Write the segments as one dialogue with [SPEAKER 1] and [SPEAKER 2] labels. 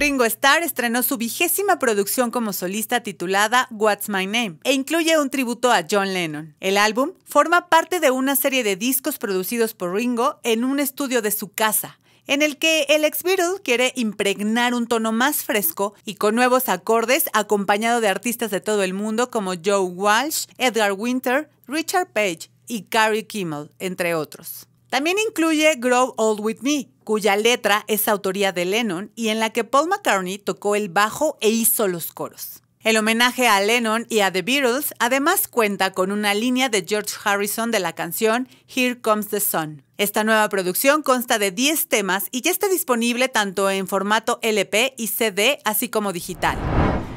[SPEAKER 1] Ringo Starr estrenó su vigésima producción como solista titulada What's My Name e incluye un tributo a John Lennon. El álbum forma parte de una serie de discos producidos por Ringo en un estudio de su casa en el que el ex Beatle quiere impregnar un tono más fresco y con nuevos acordes, acompañado de artistas de todo el mundo como Joe Walsh, Edgar Winter, Richard Page y Carrie Kimmel, entre otros. También incluye Grow Old With Me, cuya letra es autoría de Lennon y en la que Paul McCartney tocó el bajo e hizo los coros. El homenaje a Lennon y a The Beatles además cuenta con una línea de George Harrison de la canción Here Comes the Sun. Esta nueva producción consta de 10 temas y ya está disponible tanto en formato LP y CD, así como digital.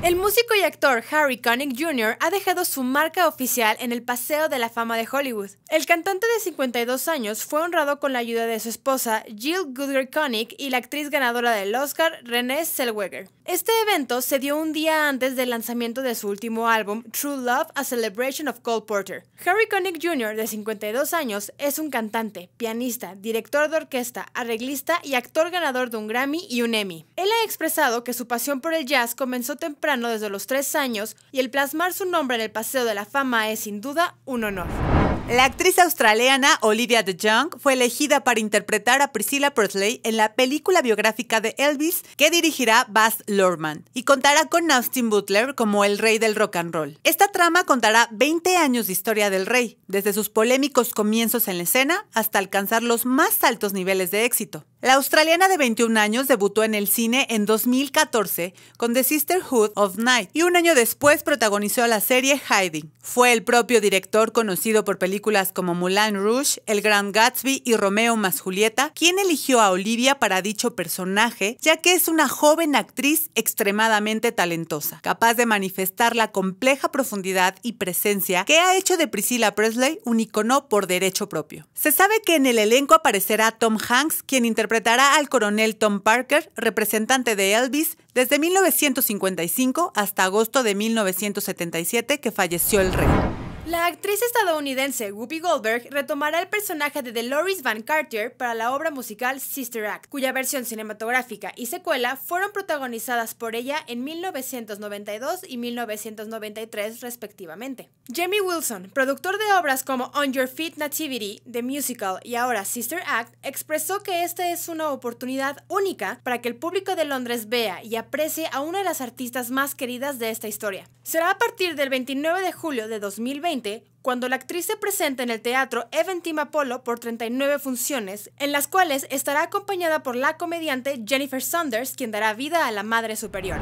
[SPEAKER 2] El músico y actor Harry Connick Jr. ha dejado su marca oficial en el Paseo de la Fama de Hollywood. El cantante de 52 años fue honrado con la ayuda de su esposa Jill Goodger Connick y la actriz ganadora del Oscar Renée Zellweger. Este evento se dio un día antes del lanzamiento de su último álbum True Love: A Celebration of Cole Porter. Harry Connick Jr. de 52 años es un cantante, pianista, director de orquesta, arreglista y actor ganador de un Grammy y un Emmy. Él ha expresado que su pasión por el jazz comenzó temprano desde los tres años y el plasmar su nombre en el Paseo de la Fama es sin duda un honor. La actriz australiana
[SPEAKER 1] Olivia de Jong fue elegida para interpretar a Priscilla Presley en la película biográfica de Elvis que dirigirá Baz Luhrmann y contará con Austin Butler como el rey del rock and roll. Esta trama contará 20 años de historia del rey, desde sus polémicos comienzos en la escena hasta alcanzar los más altos niveles de éxito. La australiana de 21 años debutó en el cine en 2014 con The Sisterhood of Night y un año después protagonizó la serie Hiding. Fue el propio director conocido por películas como Moulin Rouge, El Gran Gatsby y Romeo más Julieta, quien eligió a Olivia para dicho personaje, ya que es una joven actriz extremadamente talentosa, capaz de manifestar la compleja profundidad y presencia que ha hecho de Priscilla Presley un icono por derecho propio. Se sabe que en el elenco aparecerá Tom Hanks, quien interpretará al coronel Tom Parker, representante de Elvis, desde 1955 hasta agosto de 1977 que falleció el rey.
[SPEAKER 2] La actriz estadounidense Whoopi Goldberg retomará el personaje de Dolores Van Cartier para la obra musical Sister Act, cuya versión cinematográfica y secuela fueron protagonizadas por ella en 1992 y 1993 respectivamente. Jamie Wilson, productor de obras como On Your Feet Nativity, The Musical y ahora Sister Act, expresó que esta es una oportunidad única para que el público de Londres vea y aprecie a una de las artistas más queridas de esta historia. Será a partir del 29 de julio de 2020 Finalmente, cuando la actriz se presenta en el teatro Eventim Apollo por 39 funciones, en las cuales estará acompañada por la comediante Jennifer Saunders, quien dará vida a la Madre Superior.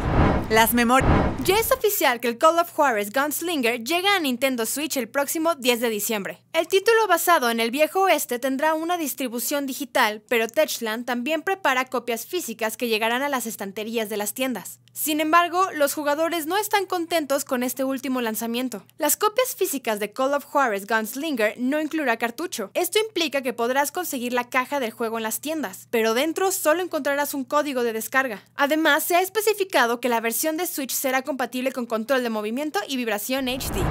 [SPEAKER 2] Las memorias. Ya es oficial que el Call of Juarez Gunslinger llega a Nintendo Switch el próximo 10 de diciembre. El título basado en el viejo oeste tendrá una distribución digital, pero Techland también prepara copias físicas que llegarán a las estanterías de las tiendas. Sin embargo, los jugadores no están contentos con este último lanzamiento. Las copias físicas de Call of Juarez Gunslinger no incluirá cartucho. Esto implica que podrás conseguir la caja del juego en las tiendas, pero dentro solo encontrarás un código de descarga. Además, se ha especificado que la versión de Switch será compatible con control de movimiento y vibración HD.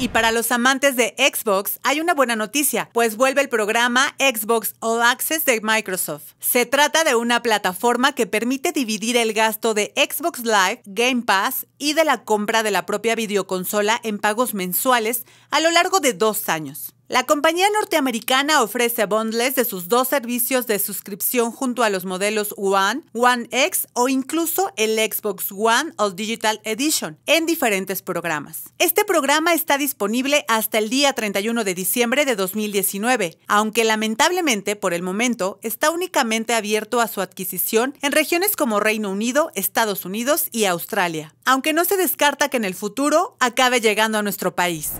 [SPEAKER 1] Y para los amantes de Xbox, hay una buena noticia, pues vuelve el programa Xbox All Access de Microsoft. Se trata de una plataforma que permite dividir el gasto de Xbox Live, Game Pass y de la compra de la propia videoconsola en pagos mensuales a lo largo de dos años. La compañía norteamericana ofrece bundles de sus dos servicios de suscripción junto a los modelos One, One X o incluso el Xbox One o Digital Edition en diferentes programas. Este programa está disponible hasta el día 31 de diciembre de 2019, aunque lamentablemente por el momento está únicamente abierto a su adquisición en regiones como Reino Unido, Estados Unidos y Australia, aunque no se descarta que en el futuro acabe llegando a nuestro país.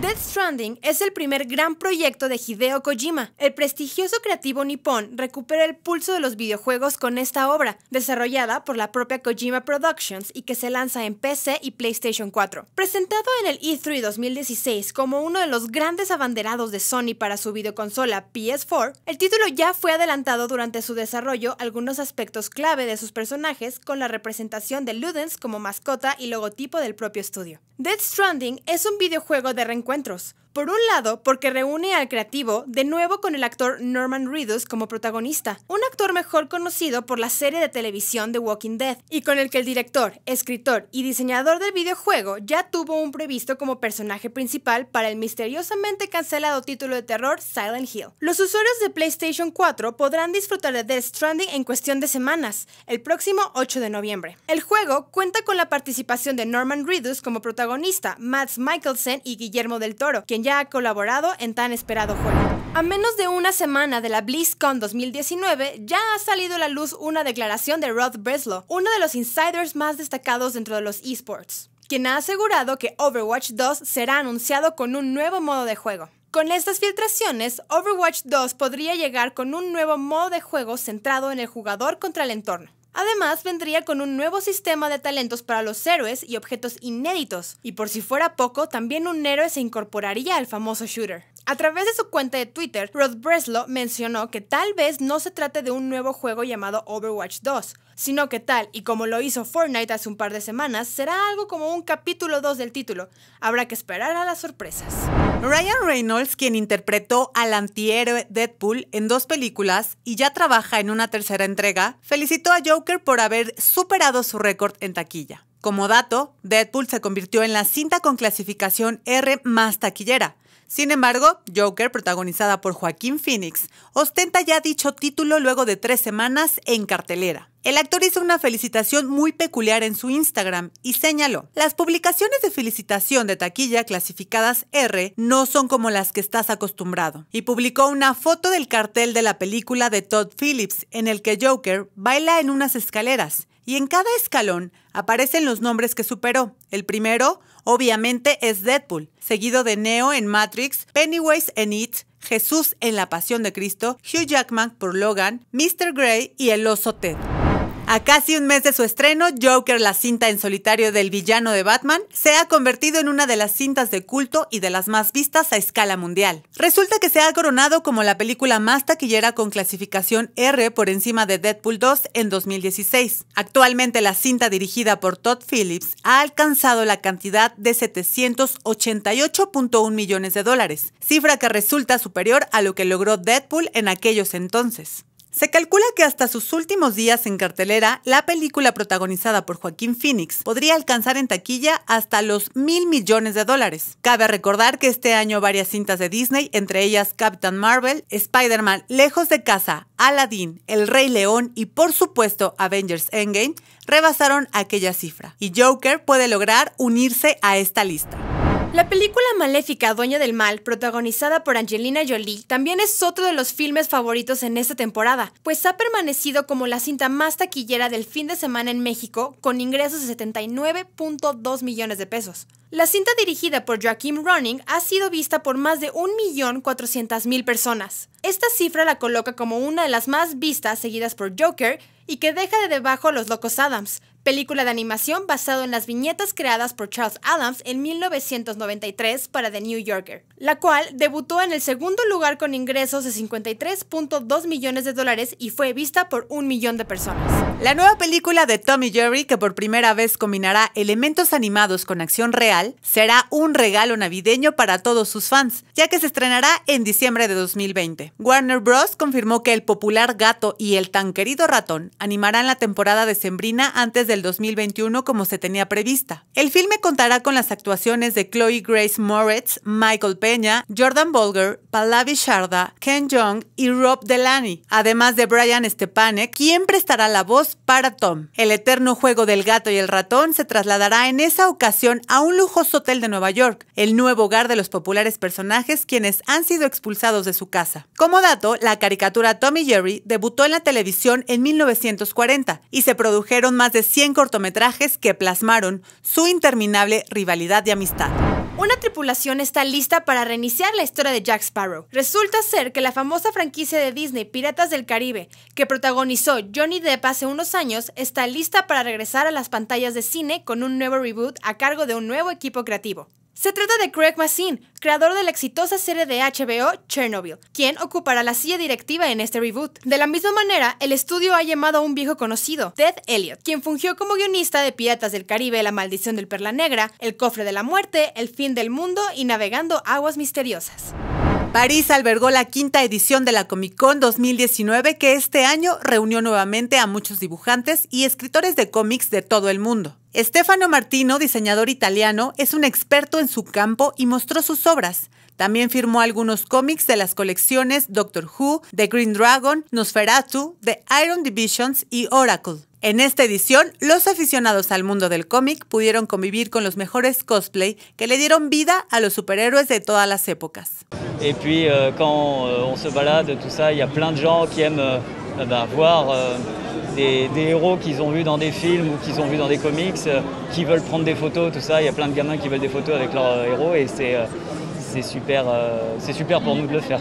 [SPEAKER 2] Death Stranding es el primer gran proyecto de Hideo Kojima. El prestigioso creativo nipón recupera el pulso de los videojuegos con esta obra, desarrollada por la propia Kojima Productions y que se lanza en PC y PlayStation 4. Presentado en el E3 2016 como uno de los grandes abanderados de Sony para su videoconsola PS4, el título ya fue adelantado durante su desarrollo algunos aspectos clave de sus personajes con la representación de Ludens como mascota y logotipo del propio estudio. Death Stranding es un videojuego de reencuentro encuentros. Por un lado, porque reúne al creativo de nuevo con el actor Norman Reedus como protagonista, un actor mejor conocido por la serie de televisión The Walking Dead, y con el que el director, escritor y diseñador del videojuego ya tuvo un previsto como personaje principal para el misteriosamente cancelado título de terror Silent Hill. Los usuarios de PlayStation 4 podrán disfrutar de Death Stranding en cuestión de semanas, el próximo 8 de noviembre. El juego cuenta con la participación de Norman Reedus como protagonista, Mads Mikkelsen y Guillermo del Toro, quien ya ha colaborado en tan esperado juego. A menos de una semana de la BlizzCon 2019, ya ha salido a la luz una declaración de Rod Breslow, uno de los insiders más destacados dentro de los esports, quien ha asegurado que Overwatch 2 será anunciado con un nuevo modo de juego. Con estas filtraciones, Overwatch 2 podría llegar con un nuevo modo de juego centrado en el jugador contra el entorno. Además, vendría con un nuevo sistema de talentos para los héroes y objetos inéditos, y por si fuera poco, también un héroe se incorporaría al famoso shooter. A través de su cuenta de Twitter, Rod Breslow mencionó que tal vez no se trate de un nuevo juego llamado Overwatch 2, sino que tal y como lo hizo Fortnite hace un par de semanas, será algo como un capítulo 2 del título. Habrá que esperar a las sorpresas.
[SPEAKER 1] Ryan Reynolds, quien interpretó al antihéroe Deadpool en dos películas y ya trabaja en una tercera entrega, felicitó a Joker por haber superado su récord en taquilla. Como dato, Deadpool se convirtió en la cinta con clasificación R más taquillera, sin embargo, Joker, protagonizada por Joaquín Phoenix, ostenta ya dicho título luego de tres semanas en cartelera. El actor hizo una felicitación muy peculiar en su Instagram y señaló, las publicaciones de felicitación de taquilla clasificadas R no son como las que estás acostumbrado. Y publicó una foto del cartel de la película de Todd Phillips en el que Joker baila en unas escaleras y en cada escalón aparecen los nombres que superó. El primero, obviamente, es Deadpool, seguido de Neo en Matrix, Pennywise en It, Jesús en La Pasión de Cristo, Hugh Jackman por Logan, Mr. Grey y el oso Ted. A casi un mes de su estreno, Joker, la cinta en solitario del villano de Batman, se ha convertido en una de las cintas de culto y de las más vistas a escala mundial. Resulta que se ha coronado como la película más taquillera con clasificación R por encima de Deadpool 2 en 2016. Actualmente la cinta dirigida por Todd Phillips ha alcanzado la cantidad de 788.1 millones de dólares, cifra que resulta superior a lo que logró Deadpool en aquellos entonces. Se calcula que hasta sus últimos días en cartelera, la película protagonizada por Joaquín Phoenix podría alcanzar en taquilla hasta los mil millones de dólares. Cabe recordar que este año varias cintas de Disney, entre ellas Captain Marvel, Spider-Man Lejos de Casa, Aladdin, El Rey León y por supuesto Avengers Endgame, rebasaron aquella cifra. Y Joker puede lograr unirse a esta lista.
[SPEAKER 2] La película Maléfica, Doña del Mal, protagonizada por Angelina Jolie, también es otro de los filmes favoritos en esta temporada, pues ha permanecido como la cinta más taquillera del fin de semana en México, con ingresos de 79.2 millones de pesos. La cinta dirigida por Joaquim Ronning ha sido vista por más de 1.400.000 personas. Esta cifra la coloca como una de las más vistas seguidas por Joker y que deja de debajo a Los Locos Adams, película de animación basado en las viñetas creadas por Charles Adams en 1993 para The New Yorker, la cual debutó en el segundo lugar con ingresos de 53.2 millones de dólares y fue vista por un millón de personas. La nueva
[SPEAKER 1] película de Tommy Jerry, que por primera vez combinará elementos animados con acción real, será un regalo navideño para todos sus fans, ya que se estrenará en diciembre de 2020. Warner Bros. confirmó que el popular gato y el tan querido ratón animarán la temporada decembrina antes del 2021 como se tenía prevista. El filme contará con las actuaciones de Chloe Grace Moritz, Michael Peña, Jordan Bolger, Pallavi Sharda, Ken Jeong y Rob Delaney, además de Brian Stepanek, quien prestará la voz para Tom. El eterno juego del gato y el ratón se trasladará en esa ocasión a un lujoso hotel de Nueva York, el nuevo hogar de los populares personajes quienes han sido expulsados de su casa. Como dato, la caricatura Tom y Jerry debutó en la televisión en 1940 y se produjeron más de 100 cortometrajes que plasmaron su interminable rivalidad y amistad.
[SPEAKER 2] Una tripulación está lista para reiniciar la historia de Jack Sparrow. Resulta ser que la famosa franquicia de Disney Piratas del Caribe, que protagonizó Johnny Depp hace unos años, está lista para regresar a las pantallas de cine con un nuevo reboot a cargo de un nuevo equipo creativo. Se trata de Craig Mazin, creador de la exitosa serie de HBO Chernobyl, quien ocupará la silla directiva en este reboot. De la misma manera, el estudio ha llamado a un viejo conocido, Ted Elliott, quien fungió como guionista de Piratas del Caribe, La Maldición del Perla Negra, El Cofre de la Muerte, El Fin del Mundo y Navegando Aguas Misteriosas. París albergó la quinta edición
[SPEAKER 1] de la Comic Con 2019 que este año reunió nuevamente a muchos dibujantes y escritores de cómics de todo el mundo. Stefano Martino, diseñador italiano, es un experto en su campo y mostró sus obras. También firmó algunos cómics de las colecciones Doctor Who, The Green Dragon, Nosferatu, The Iron Divisions y Oracle. En esta edición, los aficionados al mundo del cómic pudieron convivir con los mejores cosplay que le dieron vida a los superhéroes de todas las épocas. Y puis euh, quand euh, on se balade, tout ça, il y a plein de gens qui aiment euh, bah, voir euh, des, des, héros qu'ils ont vus dans des films ou qu'ils ont vus dans des comics, qui veulent prendre des photos, tout ça. Il y a plein de gamins qui veulent des photos avec leurs héros et c'est es super, euh, c'est super pour de super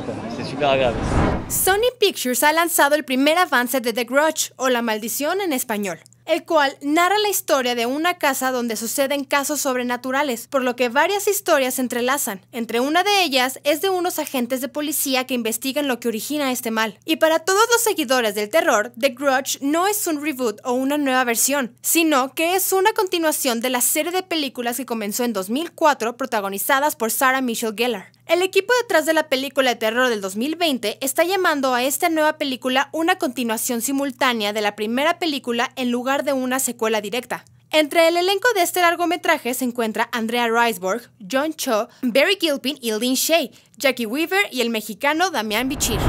[SPEAKER 2] Sony Pictures ha lanzado el primer avance de The Grudge o La Maldición en español, el cual narra la historia de una casa donde suceden casos sobrenaturales, por lo que varias historias se entrelazan. Entre una de ellas es de unos agentes de policía que investigan lo que origina este mal. Y para todos los seguidores del terror, The Grudge no es un reboot o una nueva versión, sino que es una continuación de la serie de películas que comenzó en 2004 protagonizadas por Sarah Michelle Gellar. El equipo detrás de la película de terror del 2020 está llamando a esta nueva película una continuación simultánea de la primera película en lugar de una secuela directa. Entre el elenco de este largometraje se encuentra Andrea Riseborough, John Cho, Barry Gilpin y Lynn Shea, Jackie Weaver y el mexicano Damián Bichir.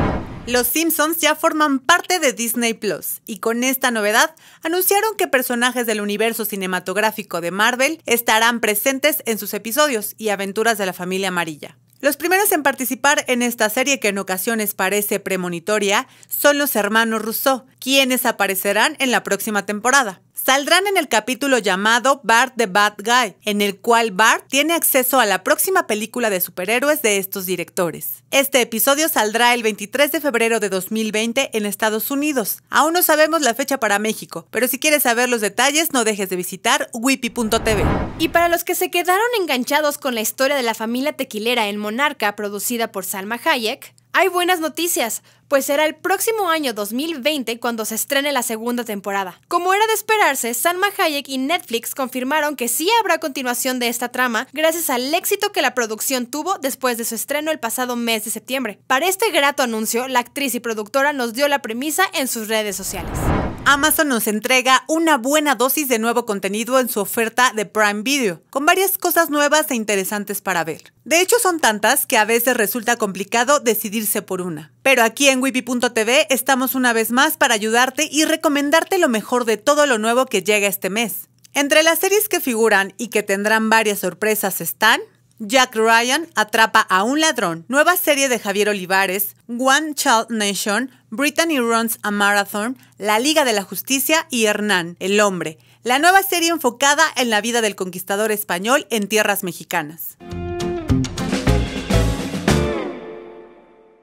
[SPEAKER 1] Los Simpsons ya forman parte de Disney Plus y con esta novedad anunciaron que personajes del universo cinematográfico de Marvel estarán presentes en sus episodios y aventuras de la familia amarilla. Los primeros en participar en esta serie que en ocasiones parece premonitoria son los hermanos Rousseau, quienes aparecerán en la próxima temporada saldrán en el capítulo llamado Bart the Bad Guy, en el cual Bart tiene acceso a la próxima película de superhéroes de estos directores. Este episodio saldrá el 23 de febrero de 2020 en Estados Unidos. Aún no sabemos la fecha para México, pero si quieres saber los detalles no dejes de visitar whippy.tv. Y
[SPEAKER 2] para los que se quedaron enganchados con la historia de la familia tequilera en Monarca producida por Salma Hayek, hay buenas noticias, pues será el próximo año 2020 cuando se estrene la segunda temporada. Como era de esperarse, Salma Hayek y Netflix confirmaron que sí habrá continuación de esta trama gracias al éxito que la producción tuvo después de su estreno el pasado mes de septiembre. Para este grato anuncio, la actriz y productora nos dio la premisa en sus redes sociales.
[SPEAKER 1] Amazon nos entrega una buena dosis de nuevo contenido en su oferta de Prime Video, con varias cosas nuevas e interesantes para ver. De hecho, son tantas que a veces resulta complicado decidirse por una. Pero aquí en wipi.tv estamos una vez más para ayudarte y recomendarte lo mejor de todo lo nuevo que llega este mes. Entre las series que figuran y que tendrán varias sorpresas están Jack Ryan atrapa a un ladrón, nueva serie de Javier Olivares, One Child Nation, Brittany Runs a Marathon, La Liga de la Justicia y Hernán, el hombre, la nueva serie enfocada en la vida del conquistador español en tierras mexicanas.